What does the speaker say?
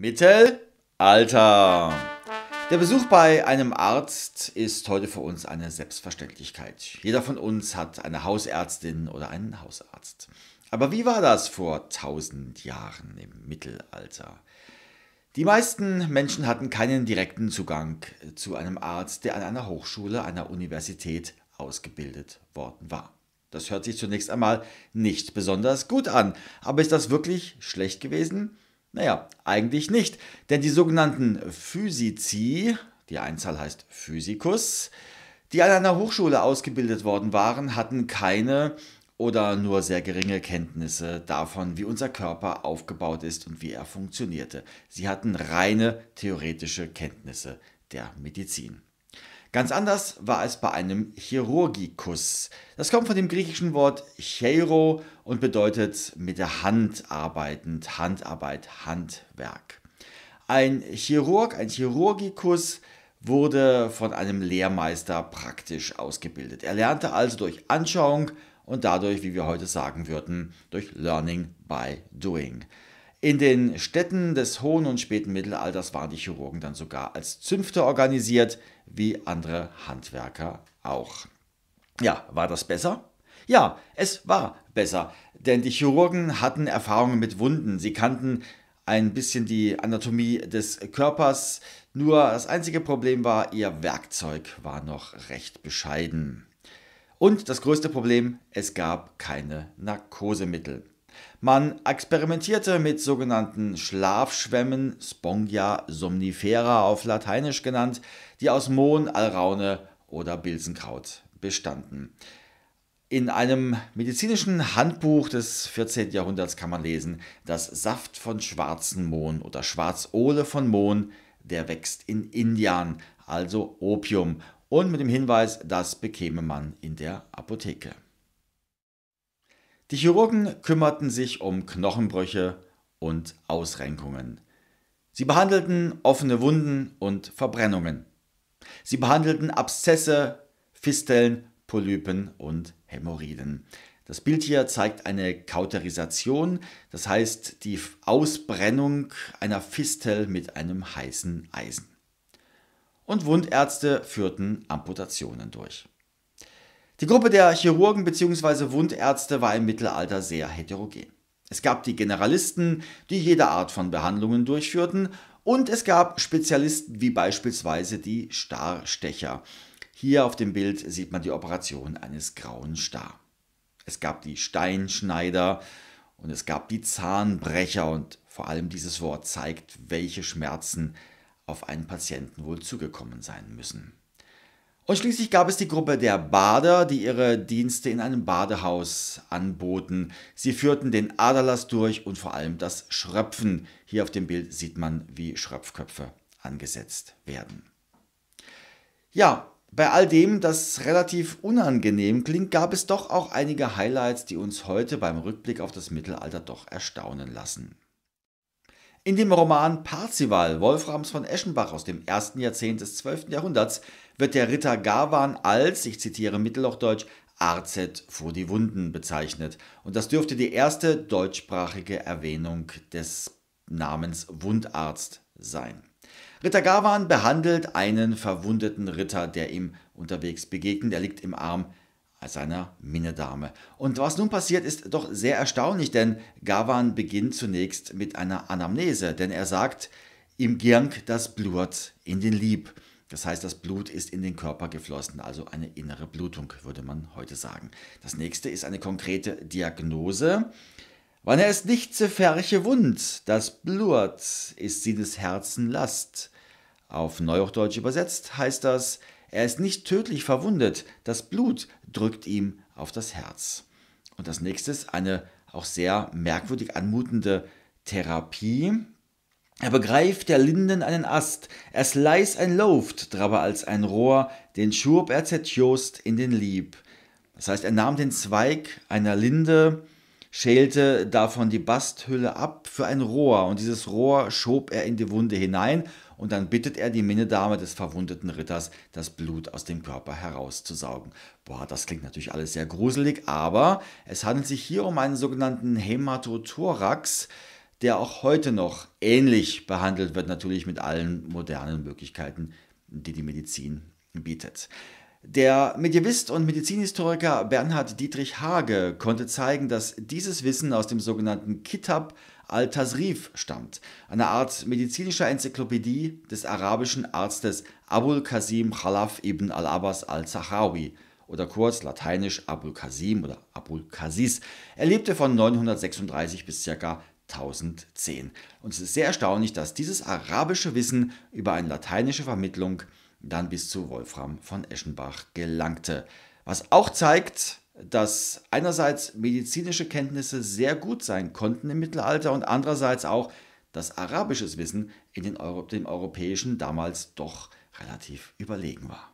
Mittelalter. Der Besuch bei einem Arzt ist heute für uns eine Selbstverständlichkeit. Jeder von uns hat eine Hausärztin oder einen Hausarzt. Aber wie war das vor tausend Jahren im Mittelalter? Die meisten Menschen hatten keinen direkten Zugang zu einem Arzt, der an einer Hochschule, einer Universität ausgebildet worden war. Das hört sich zunächst einmal nicht besonders gut an, aber ist das wirklich schlecht gewesen? Naja, eigentlich nicht, denn die sogenannten Physici, die Einzahl heißt Physikus, die an einer Hochschule ausgebildet worden waren, hatten keine oder nur sehr geringe Kenntnisse davon, wie unser Körper aufgebaut ist und wie er funktionierte. Sie hatten reine theoretische Kenntnisse der Medizin. Ganz anders war es bei einem Chirurgikus. Das kommt von dem griechischen Wort cheiro und bedeutet mit der Hand arbeitend, Handarbeit, Handwerk. Ein Chirurg, ein Chirurgikus wurde von einem Lehrmeister praktisch ausgebildet. Er lernte also durch Anschauung und dadurch, wie wir heute sagen würden, durch Learning by Doing. In den Städten des hohen und späten Mittelalters waren die Chirurgen dann sogar als Zünfte organisiert, wie andere Handwerker auch. Ja, war das besser? Ja, es war besser, denn die Chirurgen hatten Erfahrungen mit Wunden, sie kannten ein bisschen die Anatomie des Körpers, nur das einzige Problem war, ihr Werkzeug war noch recht bescheiden. Und das größte Problem, es gab keine Narkosemittel. Man experimentierte mit sogenannten Schlafschwämmen, Spongia somnifera auf Lateinisch genannt, die aus Mohn, Alraune oder Bilsenkraut bestanden. In einem medizinischen Handbuch des 14. Jahrhunderts kann man lesen, dass Saft von schwarzen Mohn oder Schwarzohle von Mohn, der wächst in Indien, also Opium, und mit dem Hinweis, das bekäme man in der Apotheke. Die Chirurgen kümmerten sich um Knochenbrüche und Ausrenkungen. Sie behandelten offene Wunden und Verbrennungen. Sie behandelten Abszesse, Fisteln, Polypen und Hämorrhoiden. Das Bild hier zeigt eine Kauterisation, das heißt die Ausbrennung einer Fistel mit einem heißen Eisen. Und Wundärzte führten Amputationen durch. Die Gruppe der Chirurgen bzw. Wundärzte war im Mittelalter sehr heterogen. Es gab die Generalisten, die jede Art von Behandlungen durchführten, und es gab Spezialisten wie beispielsweise die Starstecher. Hier auf dem Bild sieht man die Operation eines grauen Star. Es gab die Steinschneider und es gab die Zahnbrecher und vor allem dieses Wort zeigt, welche Schmerzen auf einen Patienten wohl zugekommen sein müssen. Und schließlich gab es die Gruppe der Bader, die ihre Dienste in einem Badehaus anboten. Sie führten den Aderlass durch und vor allem das Schröpfen. Hier auf dem Bild sieht man, wie Schröpfköpfe angesetzt werden. Ja, bei all dem, das relativ unangenehm klingt, gab es doch auch einige Highlights, die uns heute beim Rückblick auf das Mittelalter doch erstaunen lassen. In dem Roman Parzival Wolframs von Eschenbach aus dem ersten Jahrzehnt des 12. Jahrhunderts wird der Ritter Gawan als, ich zitiere Mittelhochdeutsch, AZ vor die Wunden bezeichnet. Und das dürfte die erste deutschsprachige Erwähnung des namens Wundarzt sein. Ritter Gawan behandelt einen verwundeten Ritter, der ihm unterwegs begegnet. Er liegt im Arm seiner Minnedame. Und was nun passiert, ist doch sehr erstaunlich, denn Gawan beginnt zunächst mit einer Anamnese, denn er sagt, im Girnk das Blut in den Lieb. Das heißt, das Blut ist in den Körper geflossen, also eine innere Blutung, würde man heute sagen. Das nächste ist eine konkrete Diagnose. Wann er ist nicht zu ferche Wund, das Blut ist sie des Herzen Last. Auf Neuhochdeutsch übersetzt heißt das, er ist nicht tödlich verwundet, das Blut drückt ihm auf das Herz. Und das nächste ist eine auch sehr merkwürdig anmutende Therapie. Er begreift der Linden einen Ast, es leis ein Loft, draber als ein Rohr, den schurb er zertjost in den Lieb. Das heißt, er nahm den Zweig einer Linde, schälte davon die Basthülle ab für ein Rohr und dieses Rohr schob er in die Wunde hinein und dann bittet er die Minnedame des verwundeten Ritters, das Blut aus dem Körper herauszusaugen. Boah, das klingt natürlich alles sehr gruselig, aber es handelt sich hier um einen sogenannten Hämatothorax, der auch heute noch ähnlich behandelt wird, natürlich mit allen modernen Möglichkeiten, die die Medizin bietet. Der Medievist und Medizinhistoriker Bernhard Dietrich Hage konnte zeigen, dass dieses Wissen aus dem sogenannten Kitab al-Tasrif stammt, einer Art medizinischer Enzyklopädie des arabischen Arztes Abul Qasim Khalaf ibn al-Abbas al-Zahawi oder kurz lateinisch Abul Qasim oder Abul Qasis. Er lebte von 936 bis ca. 1010. Und es ist sehr erstaunlich, dass dieses arabische Wissen über eine lateinische Vermittlung dann bis zu Wolfram von Eschenbach gelangte. Was auch zeigt, dass einerseits medizinische Kenntnisse sehr gut sein konnten im Mittelalter und andererseits auch, dass arabisches Wissen in Euro dem europäischen damals doch relativ überlegen war.